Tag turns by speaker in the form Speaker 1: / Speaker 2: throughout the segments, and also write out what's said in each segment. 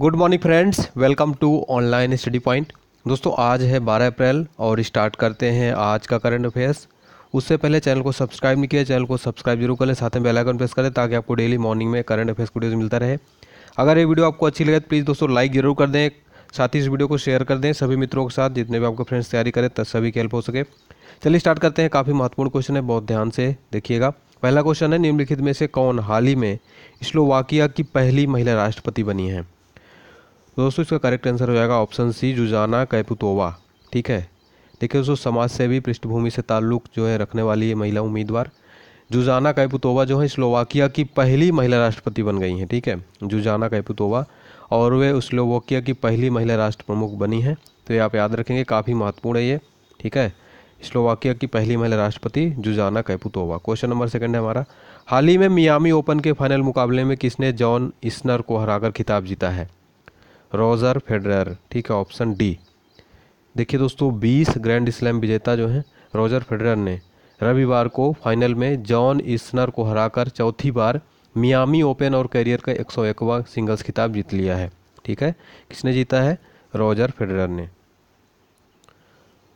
Speaker 1: good morning friends welcome to online study point दोस्तों आज है 12 अप्रैल और स्टार्ट करते हैं आज का करंट अफेयर्स उससे पहले चैनल को सब्सक्राइब नहीं किया चैनल को सब्सक्राइब जरूर करें साथ में बेल आइकन प्रेस करें ताकि आपको डेली मॉर्निंग में करंट अफेयर्स वीडियो मिलता रहे अगर ये वीडियो आपको अच्छी लगे तो प्लीज़ दोस्तों लाइक जरूर कर दें साथ ही इस वीडियो को शेयर कर दें सभी मित्रों के साथ जितने भी आपके फ्रेंड्स तैयारी करें तब सभी की हेल्प हो सके चलिए स्टार्ट करते हैं काफ़ी महत्वपूर्ण क्वेश्चन है बहुत ध्यान से देखिएगा पहला क्वेश्चन है निम्नलिखित में से कौन हाल ही में स्लोवाकिया की पहली महिला राष्ट्रपति बनी है तो दोस्तों इसका करेक्ट आंसर हो जाएगा ऑप्शन सी जुजाना कैपुतोवा ठीक है देखिए दोस्तों समाज से भी पृष्ठभूमि से ताल्लुक जो है रखने वाली है महिला उम्मीदवार जुजाना कैपुतोवा जो है स्लोवाकिया की पहली महिला राष्ट्रपति बन गई हैं ठीक है जुजाना कैपुतोवा और वे स्लोवाकिया की पहली महिला राष्ट्र प्रमुख बनी हैं तो ये आप याद रखेंगे काफ़ी महत्वपूर्ण है ये ठीक है स्लोवाकिया की पहली महिला राष्ट्रपति Zuzana Caputova question number second है हमारा हाल ही में मियामी ओपन के फाइनल मुकाबले में किसने जॉन इस्नर को हराकर खिताब जीता है रोजर फेडरर ठीक है ऑप्शन डी देखिए दोस्तों बीस ग्रैंड स्लैम विजेता जो हैं रोजर फेडरर ने रविवार को फाइनल में जॉन इसनर को हराकर चौथी बार मियामी ओपन और करियर का एक सौ सिंगल्स खिताब जीत लिया है ठीक है किसने जीता है रोजर फेडरर ने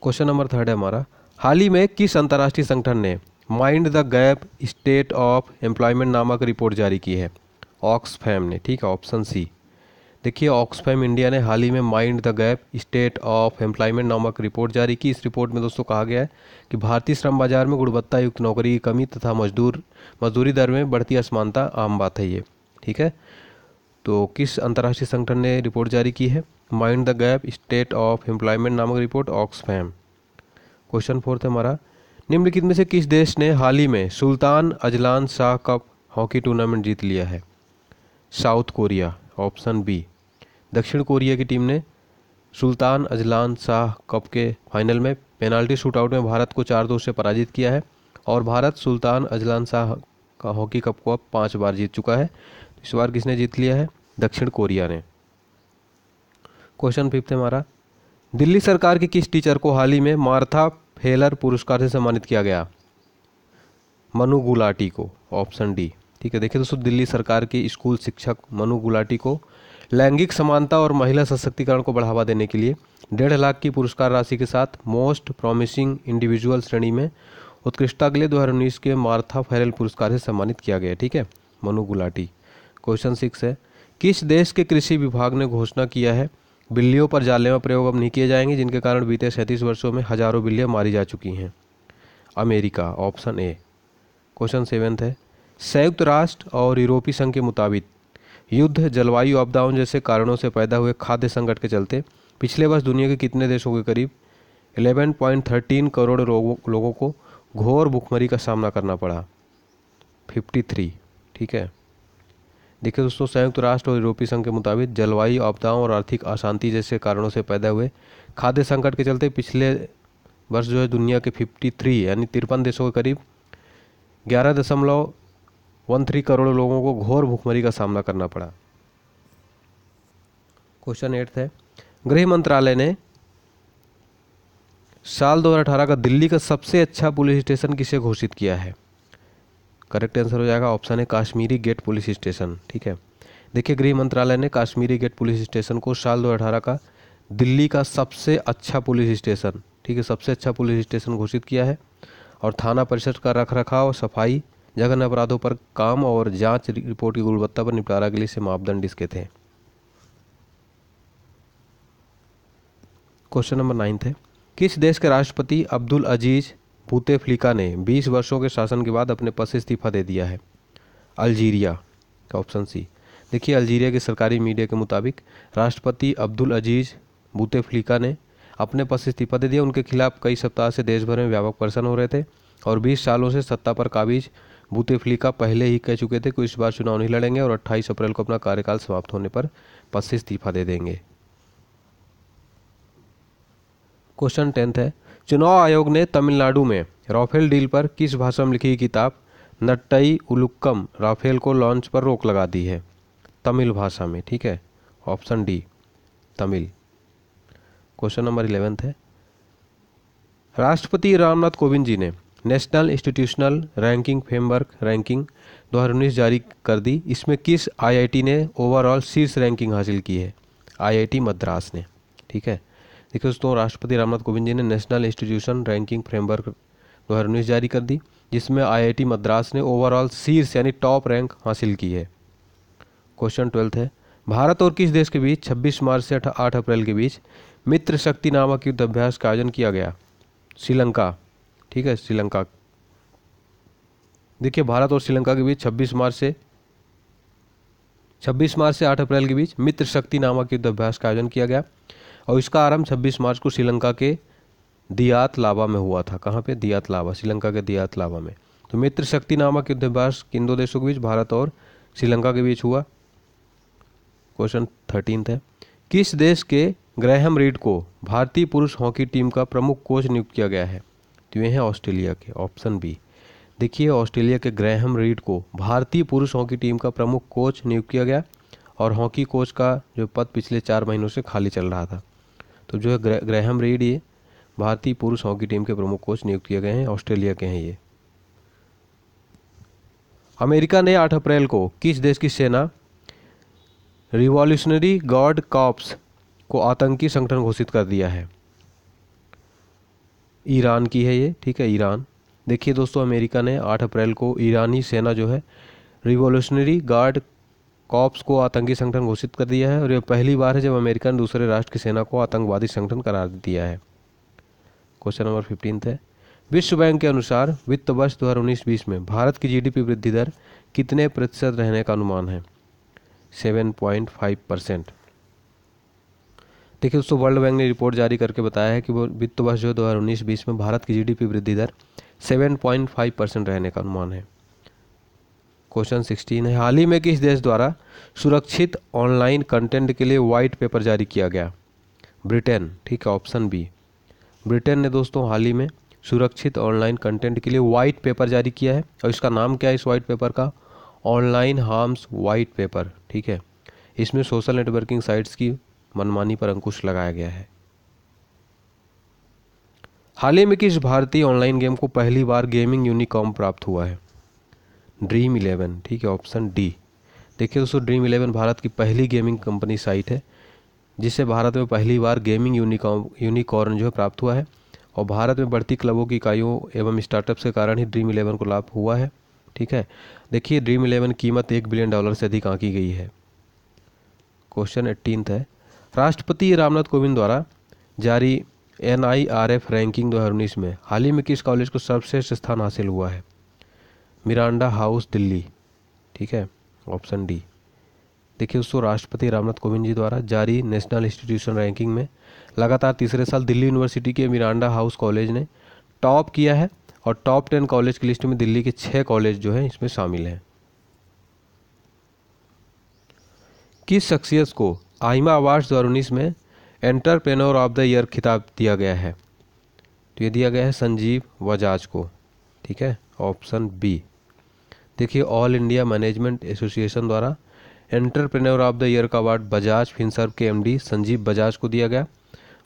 Speaker 1: क्वेश्चन नंबर थर्ड है हमारा हाल ही में किस अंतर्राष्ट्रीय संगठन ने mind the gap state of employment नामक रिपोर्ट जारी की है ऑक्सफैम ने ठीक है ऑप्शन सी देखिए ऑक्सफैम इंडिया ने हाल ही में mind the gap state of employment नामक रिपोर्ट जारी की इस रिपोर्ट में दोस्तों कहा गया है कि भारतीय श्रम बाजार में गुणवत्ता युक्त नौकरी की कमी तथा मजदूर मजदूरी दर में बढ़ती असमानता आम बात है ये ठीक है तो किस अंतर्राष्ट्रीय संगठन ने रिपोर्ट जारी की है mind the gap state of employment नामक रिपोर्ट ऑक्सफैम क्वेश्चन फोर्थ है हमारा निम्नलिखित में से किस देश ने हाल ही में Sultan Azlan Shah cup hockey tournament जीत लिया है साउथ कोरिया ऑप्शन बी दक्षिण कोरिया की टीम ने सुल्तान अजलान शाह कप के फाइनल में पेनाल्टी शूटआउट में भारत को चार दो से पराजित किया है और भारत सुल्तान अजलान शाह का हॉकी कप को अब पाँच बार जीत चुका है तो इस बार किसने जीत लिया है दक्षिण कोरिया ने क्वेश्चन फिफ्थ हमारा दिल्ली सरकार के किस टीचर को हाल ही में मार्था फेलर पुरस्कार से सम्मानित किया गया मनु गुलाटी को ऑप्शन डी ठीक है देखिए दोस्तों दिल्ली सरकार के स्कूल शिक्षक मनु गुलाटी को लैंगिक समानता और महिला सशक्तिकरण को बढ़ावा देने के लिए डेढ़ लाख की पुरस्कार राशि के साथ मोस्ट प्रॉमिसिंग इंडिविजुअल श्रेणी में उत्कृष्टता के लिए दो के मार्था फैरल पुरस्कार से सम्मानित किया गया ठीक है मनु गुलाटी क्वेश्चन सिक्स है किस देश के कृषि विभाग ने घोषणा किया है बिल्लियों पर में प्रयोग अब नहीं किए जाएंगे जिनके कारण बीते सैंतीस वर्षों में हजारों बिल्लियाँ मारी जा चुकी हैं America option A question seventh है संयुक्त राष्ट्र और यूरोपीय संघ के मुताबिक युद्ध जलवायु आपदाओं जैसे कारणों से पैदा हुए खाद्य संकट के चलते पिछले वर्ष दुनिया के कितने देशों के करीब 11.13 करोड़ लोगों को घोर भुखमरी का सामना करना पड़ा 53 ठीक है देखिए दोस्तों संयुक्त राष्ट्र और यूरोपीय संघ के मुताबिक जलवायु आपदाओं और आर्थिक अशांति जैसे कारणों से पैदा हुए खाद्य संकट के चलते पिछले वर्ष जो है दुनिया के 53 यानी तिरपन देशों के करीब ग्यारह दशमलव वन थ्री करोड़ लोगों को घोर भुखमरी का सामना करना पड़ा क्वेश्चन एट है गृह मंत्रालय ने साल 2018 का दिल्ली का सबसे अच्छा पुलिस स्टेशन किसे घोषित किया है करेक्ट आंसर हो जाएगा ऑप्शन है काश्मीरी गेट पुलिस स्टेशन ठीक है देखिए गृह मंत्रालय ने काश्मीरी गेट पुलिस स्टेशन को साल 2018 का दिल्ली का सबसे अच्छा पुलिस स्टेशन ठीक है सबसे अच्छा पुलिस स्टेशन घोषित किया है और थाना परिषद का रख रखाव सफाई जघन अपराधों पर काम और जांच रिपोर्ट की गुणवत्ता पर निपटारा के लिए से मापदंड इसके थे क्वेश्चन नंबर नाइन्थ है किस देश के राष्ट्रपति अब्दुल अजीज बूतेफ्लिका ने 20 वर्षों के शासन के बाद अपने पद से इस्तीफा दे दिया है अल्जीरिया का ऑप्शन सी देखिए अल्जीरिया के सरकारी मीडिया के मुताबिक राष्ट्रपति अब्दुल अजीज बूतेफ्लिका ने अपने पद से इस्तीफा दे दिया उनके खिलाफ कई सप्ताह से देश भर में व्यापक प्रसन्न हो रहे थे और 20 सालों से सत्ता पर काबिज बूतेफ्लीका पहले ही कह चुके थे कि इस बार चुनाव नहीं लड़ेंगे और 28 अप्रैल को अपना कार्यकाल समाप्त होने पर पद से इस्तीफा दे देंगे क्वेश्चन टेंथ है चुनाव आयोग ने तमिलनाडु में राफेल डील पर किस भाषा में लिखी किताब नट्टई उलुक्कम राफेल को लॉन्च पर रोक लगा दी है तमिल भाषा में ठीक है option D Tamil question number eleventh है राष्ट्रपति रामनाथ कोविंद जी ने national institutional ranking framework ranking 2019 जारी कर दी इसमें किस आईआईटी ने ओवरऑल शीर्ष रैंकिंग हासिल की है आईआईटी मद्रास ने ठीक है देखिए दोस्तों राष्ट्रपति रामनाथ कोविंद जी ने नेशनल इंस्टीट्यूशन रैंकिंग फ्रेमवर्क दो हज़ार उन्नीस जारी कर दी जिसमें आईआईटी मद्रास ने ओवरऑल शीर्ष यानी टॉप रैंक हासिल की है क्वेश्चन ट्वेल्थ है भारत और किस देश के बीच 26 मार्च से 8 अप्रैल के बीच मित्र शक्ति नामक युद्ध अभ्यास का आयोजन किया गया श्रीलंका ठीक है श्रीलंका देखिए भारत और श्रीलंका के बीच 26 मार्च से 26 मार्च से 8 अप्रैल के बीच मित्र शक्ति नामक युद्धाभ्यास का आयोजन किया गया और इसका आरंभ 26 मार्च को श्रीलंका के दियात लावा में हुआ था कहाँ पे दियात लावा श्रीलंका के दियात लावा में तो मित्र शक्ति नामक युद्धाभ्यास किन दो देशों के बीच भारत और श्रीलंका के बीच हुआ क्वेश्चन थर्टीन है किस देश के ग्रहम रीड को भारतीय पुरुष हॉकी टीम का प्रमुख कोच नियुक्त किया गया है दिए हैं ऑस्ट्रेलिया के ऑप्शन बी देखिए ऑस्ट्रेलिया के ग्रैहम रीड को भारतीय पुरुष हॉकी टीम का प्रमुख कोच नियुक्त किया गया और हॉकी कोच का जो पद पिछले चार महीनों से खाली चल रहा था तो जो है ग्रैहम रीड ये भारतीय पुरुष हॉकी टीम के प्रमुख कोच नियुक्त किए गए हैं ऑस्ट्रेलिया के हैं ये अमेरिका ने 8 अप्रैल को किस देश की सेना रिवॉल्यूशनरी गार्ड कॉप्स को आतंकी संगठन घोषित कर दिया है ईरान की है ये ठीक है ईरान देखिए दोस्तों अमेरिका ने 8 अप्रैल को ईरानी सेना जो है रिवॉल्यूशनरी गार्ड कॉप्स को आतंकी संगठन घोषित कर दिया है और यह पहली बार है जब अमेरिका ने दूसरे राष्ट्र की सेना को आतंकवादी संगठन करार दिया है क्वेश्चन नंबर फिफ्टीन है विश्व बैंक के अनुसार वित्त वर्ष दो हज़ार में भारत की जीडीपी वृद्धि दर कितने प्रतिशत रहने का अनुमान है सेवन पॉइंट फाइव परसेंट देखिए दोस्तों वर्ल्ड बैंक ने रिपोर्ट जारी करके बताया है कि वो वित्त वर्ष जो दो हज़ार उन्नीस बीस में भारत की जीडीपी वृद्धि दर सेवन पॉइंट फाइव परसेंट रहने का अनुमान है क्वेश्चन सिक्सटीन है हाल ही में किस देश द्वारा सुरक्षित ऑनलाइन कंटेंट के लिए वाइट पेपर जारी किया गया ब्रिटेन ठीक है ऑप्शन बी ब्रिटेन ने दोस्तों हाल ही में सुरक्षित ऑनलाइन कंटेंट के लिए वाइट पेपर जारी किया है और इसका नाम क्या है इस वाइट पेपर का ऑनलाइन हार्म्स वाइट पेपर ठीक है इसमें सोशल नेटवर्किंग साइट्स की मनमानी पर अंकुश लगाया गया है हाल ही में किस भारतीय ऑनलाइन गेम को पहली बार गेमिंग यूनिकॉम प्राप्त हुआ है ड्रीम इलेवन ठीक है ऑप्शन डी देखिए दोस्तों ड्रीम इलेवन भारत की पहली गेमिंग कंपनी साइट है जिसे भारत में पहली बार गेमिंग यूनिकॉम यूनिकॉर्न जो है प्राप्त हुआ है और भारत में बढ़ती क्लबों की इकाइयों एवं स्टार्टअप्स के कारण ही ड्रीम इलेवन को लाभ हुआ है ठीक है देखिए ड्रीम इलेवन कीमत एक बिलियन डॉलर से अधिक आंकी गई है क्वेश्चन एट्टीन है राष्ट्रपति रामनाथ कोविंद द्वारा जारी N I R F ranking दो में हाल ही में किस कॉलेज को सर्वश्रेष्ठ स्थान हासिल हुआ है मिरांडा हाउस दिल्ली ठीक है ऑप्शन डी देखिए दोस्तों राष्ट्रपति रामनाथ कोविंद जी द्वारा जारी नेशनल इंस्टीट्यूशन रैंकिंग में लगातार तीसरे साल दिल्ली यूनिवर्सिटी के मिरांडा हाउस कॉलेज ने टॉप किया है और टॉप टेन कॉलेज की लिस्ट में दिल्ली के छः कॉलेज जो हैं इसमें शामिल हैं किस शख्सियत को आइमा अवार्ड्स दो में एंटरप्रेन्योर ऑफ द ईयर खिताब दिया गया है तो ये दिया गया है संजीव वजाज को ठीक है ऑप्शन बी देखिए ऑल इंडिया मैनेजमेंट एसोसिएशन द्वारा एंटरप्रेनोर ऑफ द ईयर का अवार्ड बजाज फिनसर्व के एमडी संजीव बजाज को दिया गया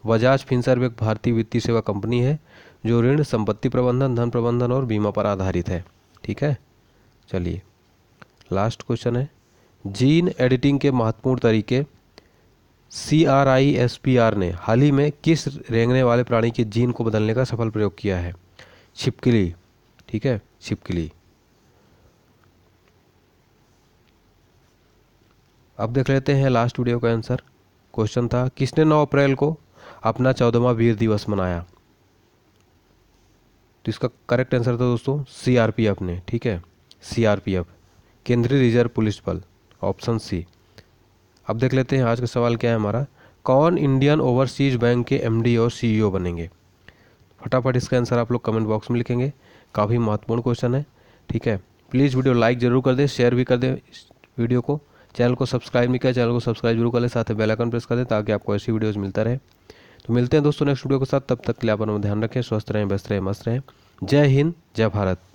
Speaker 1: बजाज फिनसर्व एक भारतीय वित्तीय सेवा कंपनी है जो ऋण संपत्ति प्रबंधन धन प्रबंधन और बीमा पर आधारित है ठीक है चलिए लास्ट क्वेश्चन है जीन एडिटिंग के महत्वपूर्ण तरीके सीआरआईएसपीआर ने हाल ही में किस रेंगने वाले प्राणी के जीन को बदलने का सफल प्रयोग किया है छिपकली ठीक है छिपकली अब देख लेते हैं लास्ट वीडियो का आंसर क्वेश्चन था किसने 9 अप्रैल को अपना चौदहवा वीर दिवस मनाया तो इसका करेक्ट आंसर था दोस्तों सीआरपीएफ ने ठीक है सीआरपीएफ केंद्रीय रिजर्व पुलिस बल ऑप्शन सी अब देख लेते हैं आज का सवाल क्या है हमारा कौन इंडियन ओवरसीज बैंक के एम और सी e बनेंगे फटाफट इसका आंसर आप लोग कमेंट बॉक्स में लिखेंगे काफ़ी महत्वपूर्ण क्वेश्चन है ठीक है प्लीज़ वीडियो लाइक ज़रूर कर दें शेयर भी कर दें वीडियो को चैनल को सब्सक्राइब नहीं किया चैनल को सब्सक्राइब जरूर कर लें साथ बेल आइकन प्रेस कर दें ताकि आपको ऐसी वीडियोज़ मिलता रहे तो मिलते हैं दोस्तों नेक्स्ट वीडियो के साथ तब तक के लिए आप ध्यान रखें स्वस्थ रहें व्यस्त रहें मस्त रहें जय हिंद जय भारत